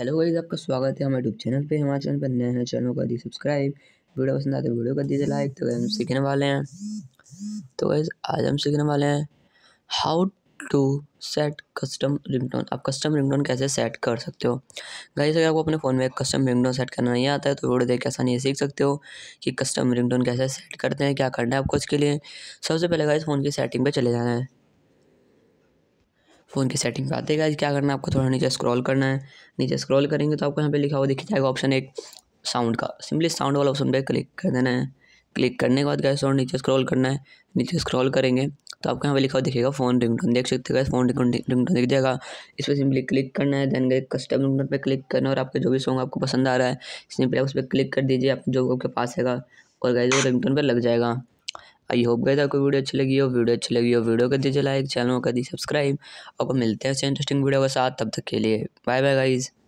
hello guys आपका स्वागत है हमारे यूट्यूब चैनल पे हमारे चैनल पर नए नए चैनल को दी सब्सक्राइब वीडियो पसंद आते तो वीडियो कर दीजिए लाइक तो हम सीखने वाले हैं तो गाइज़ आज हम सीखने वाले हैं how to set custom ringtone आप कस्टम रिंगटोन कैसे सेट कर सकते हो गाइस अगर आपको अपने फ़ोन में कस्टम रिंगटोन सेट करना नहीं आता है तो वीडियो देख के आसानी सीख सकते हो कि कस्टम रिंगटोन कैसे सेट करते हैं क्या करना है आपको इसके लिए सबसे पहले गाइज फ़ोन की सेटिंग पर चले जाना है फ़ोन की सेटिंग पे आते गाइज क्या करना है आपको थोड़ा नीचे स्क्रॉल करना है नीचे स्क्रॉल करेंगे तो आपको यहाँ पे लिखा हुआ दिखा जाएगा ऑप्शन एक साउंड का सिंपली साउंड वाला ऑप्शन पे क्लिक कर देना है क्लिक करने के बाद गैस और नीचे स्क्रॉल करना है नीचे स्क्रॉल करेंगे तो आपको यहाँ पे लिखा हुआ दिखेगा फ़ोन रिंगटोन देख सकते हैं फ़ोन रिंगटोन दिख जाएगा इस पर सिंपली क्लिक करना है देन गए कस्टम रिंगटोन पे क्लिक करना है और आपके जो भी सॉन्ग आपको पसंद आ रहा है सिंपली आप उस पर क्लिक कर दीजिए आप जो आपके पास है और गैस वो रिंगटोन पर लग जाएगा आई होप गए था कोई वीडियो अच्छी लगी हो वीडियो अच्छी लगी हो वीडियो कर दीजिए लाइक चैनल कर दी सब्सक्राइब आपको मिलते हैं इंटरेस्टिंग वीडियो के साथ तब तक के लिए बाय बाय गाइज़